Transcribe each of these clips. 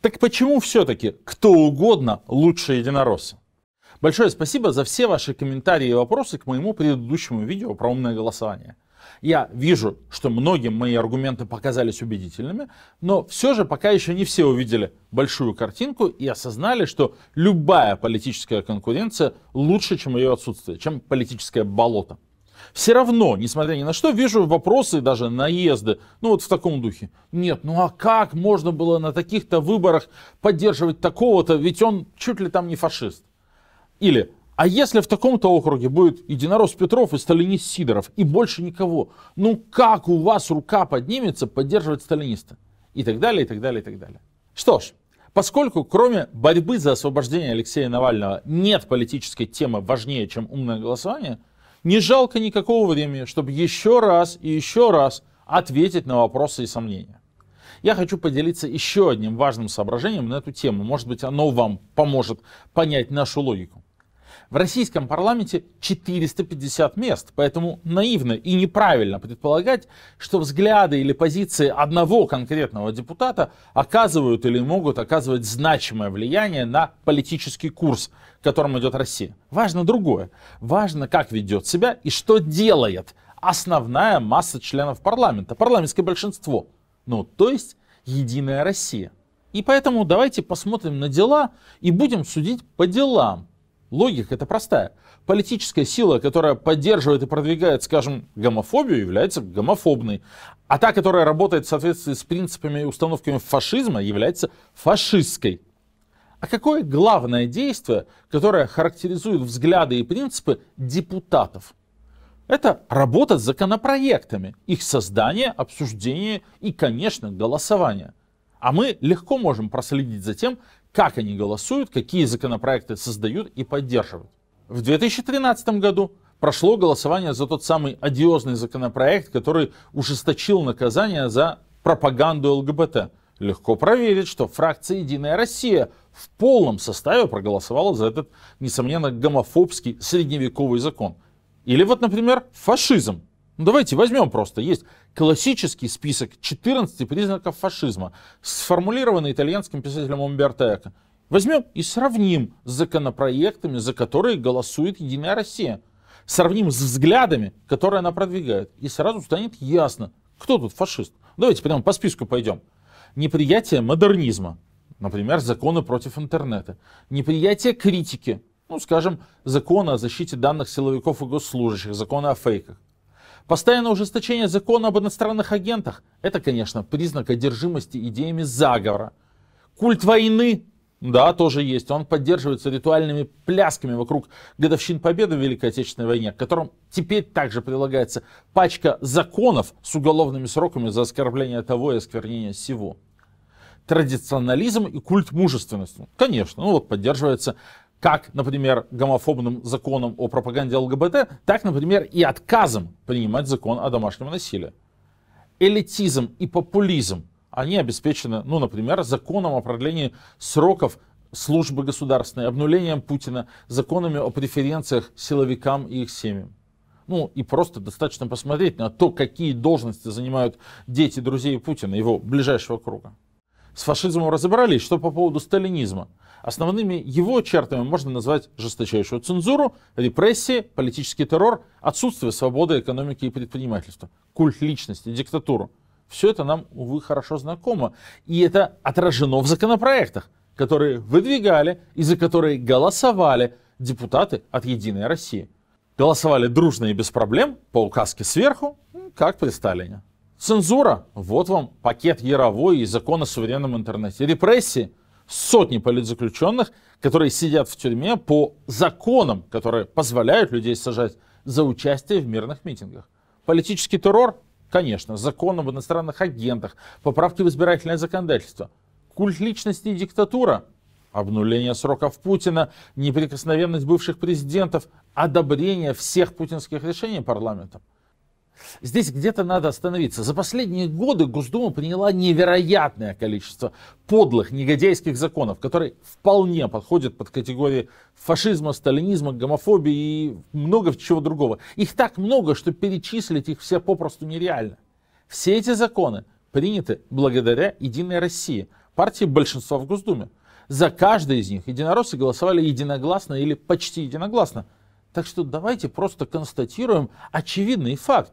Так почему все-таки кто угодно лучше единороссы? Большое спасибо за все ваши комментарии и вопросы к моему предыдущему видео про умное голосование. Я вижу, что многим мои аргументы показались убедительными, но все же пока еще не все увидели большую картинку и осознали, что любая политическая конкуренция лучше, чем ее отсутствие, чем политическое болото все равно, несмотря ни на что, вижу вопросы, даже наезды, ну вот в таком духе. Нет, ну а как можно было на таких-то выборах поддерживать такого-то, ведь он чуть ли там не фашист. Или, а если в таком-то округе будет единорос Петров и сталинист Сидоров, и больше никого, ну как у вас рука поднимется поддерживать сталиниста? И так далее, и так далее, и так далее. Что ж, Поскольку кроме борьбы за освобождение Алексея Навального нет политической темы важнее, чем умное голосование – не жалко никакого времени, чтобы еще раз и еще раз ответить на вопросы и сомнения. Я хочу поделиться еще одним важным соображением на эту тему. Может быть, оно вам поможет понять нашу логику. В российском парламенте 450 мест, поэтому наивно и неправильно предполагать, что взгляды или позиции одного конкретного депутата оказывают или могут оказывать значимое влияние на политический курс, к которому идет Россия. Важно другое. Важно, как ведет себя и что делает основная масса членов парламента, парламентское большинство. Ну, то есть Единая Россия. И поэтому давайте посмотрим на дела и будем судить по делам. Логика это простая. Политическая сила, которая поддерживает и продвигает, скажем, гомофобию, является гомофобной. А та, которая работает в соответствии с принципами и установками фашизма, является фашистской. А какое главное действие, которое характеризует взгляды и принципы депутатов? Это работа с законопроектами, их создание, обсуждение и, конечно, голосование. А мы легко можем проследить за тем, как они голосуют, какие законопроекты создают и поддерживают. В 2013 году прошло голосование за тот самый одиозный законопроект, который ужесточил наказание за пропаганду ЛГБТ. Легко проверить, что фракция «Единая Россия» в полном составе проголосовала за этот, несомненно, гомофобский средневековый закон. Или вот, например, фашизм. Ну, давайте возьмем просто. Есть классический список 14 признаков фашизма, сформулированный итальянским писателем Умберто Эко. Возьмем и сравним с законопроектами, за которые голосует «Единая Россия». Сравним с взглядами, которые она продвигает. И сразу станет ясно, кто тут фашист. Давайте прямо по списку пойдем. Неприятие модернизма, например, законы против интернета. Неприятие критики, ну, скажем, закона о защите данных силовиков и госслужащих, закона о фейках. Постоянное ужесточение закона об иностранных агентах – это, конечно, признак одержимости идеями заговора. Культ войны да, тоже есть. Он поддерживается ритуальными плясками вокруг годовщин победы в Великой Отечественной войне, к которым теперь также прилагается пачка законов с уголовными сроками за оскорбление того и осквернение сего. Традиционализм и культ мужественности. Конечно, ну вот поддерживается как, например, гомофобным законом о пропаганде ЛГБТ, так, например, и отказом принимать закон о домашнем насилии. Элитизм и популизм, они обеспечены, ну, например, законом о продлении сроков службы государственной, обнулением Путина, законами о преференциях силовикам и их семьям. Ну и просто достаточно посмотреть на то, какие должности занимают дети друзей Путина, его ближайшего круга. С фашизмом разобрались, что по поводу сталинизма. Основными его чертами можно назвать жесточайшую цензуру, репрессии, политический террор, отсутствие свободы экономики и предпринимательства, культ личности, диктатуру. Все это нам, увы, хорошо знакомо. И это отражено в законопроектах, которые выдвигали и за которые голосовали депутаты от «Единой России». Голосовали дружно и без проблем, по указке сверху, как при Сталине. Цензура. Вот вам пакет Яровой и закон о суверенном интернете. Репрессии. Сотни политзаключенных, которые сидят в тюрьме по законам, которые позволяют людей сажать за участие в мирных митингах. Политический террор, конечно, закон об иностранных агентах, поправки в избирательное законодательство. Культ личности и диктатура, обнуление сроков Путина, неприкосновенность бывших президентов, одобрение всех путинских решений парламентом – Здесь где-то надо остановиться. За последние годы Госдума приняла невероятное количество подлых негодяйских законов, которые вполне подходят под категории фашизма, сталинизма, гомофобии и много чего другого. Их так много, что перечислить их все попросту нереально. Все эти законы приняты благодаря «Единой России», партии большинства в Госдуме. За каждый из них единороссы голосовали единогласно или почти единогласно – так что давайте просто констатируем очевидный факт.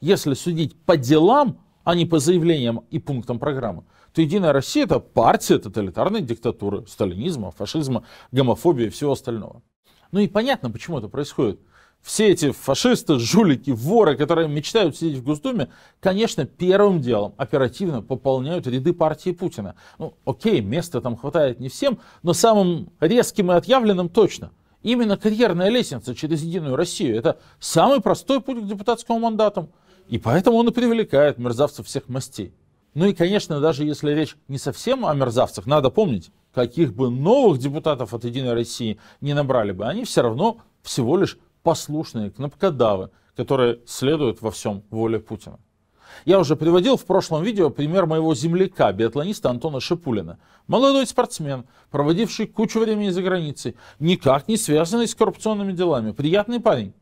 Если судить по делам, а не по заявлениям и пунктам программы, то «Единая Россия» — это партия тоталитарной диктатуры, сталинизма, фашизма, гомофобии и всего остального. Ну и понятно, почему это происходит. Все эти фашисты, жулики, воры, которые мечтают сидеть в Госдуме, конечно, первым делом оперативно пополняют ряды партии Путина. Ну, окей, места там хватает не всем, но самым резким и отъявленным точно – Именно карьерная лестница через Единую Россию – это самый простой путь к депутатскому мандату. И поэтому он и привлекает мерзавцев всех мастей. Ну и, конечно, даже если речь не совсем о мерзавцах, надо помнить, каких бы новых депутатов от «Единой России» не набрали бы, они все равно всего лишь послушные кнопкодавы, которые следуют во всем воле Путина. Я уже приводил в прошлом видео пример моего земляка, биатлониста Антона Шипулина. Молодой спортсмен, проводивший кучу времени за границей, никак не связанный с коррупционными делами. Приятный парень.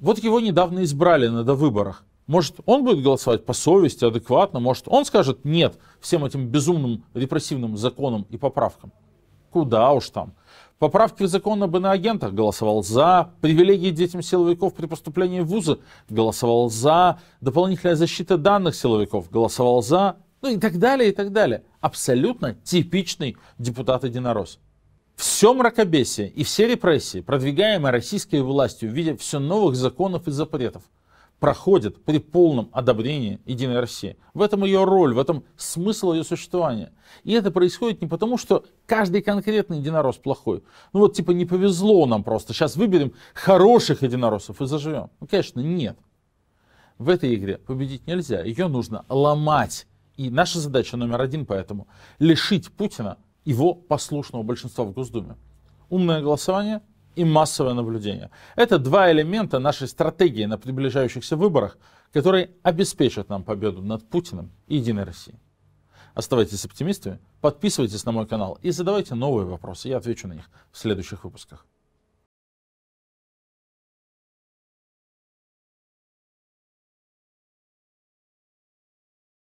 Вот его недавно избрали на довыборах. Может, он будет голосовать по совести, адекватно, может, он скажет нет всем этим безумным репрессивным законам и поправкам. Куда уж там. Поправки в закон об иноагентах голосовал за, привилегии детям силовиков при поступлении в вузы голосовал за, дополнительная защита данных силовиков голосовал за, ну и так далее, и так далее. Абсолютно типичный депутат Единорос. Все мракобесие и все репрессии, продвигаемые российской властью в виде все новых законов и запретов – проходит при полном одобрении Единой России. В этом ее роль, в этом смысл ее существования. И это происходит не потому, что каждый конкретный единорос плохой. Ну вот типа не повезло нам просто, сейчас выберем хороших единороссов и заживем. Ну конечно нет. В этой игре победить нельзя, ее нужно ломать. И наша задача номер один поэтому – лишить Путина его послушного большинства в Госдуме. Умное голосование – и массовое наблюдение. Это два элемента нашей стратегии на приближающихся выборах, которые обеспечат нам победу над Путиным и Единой Россией. Оставайтесь оптимистами, подписывайтесь на мой канал и задавайте новые вопросы. Я отвечу на них в следующих выпусках.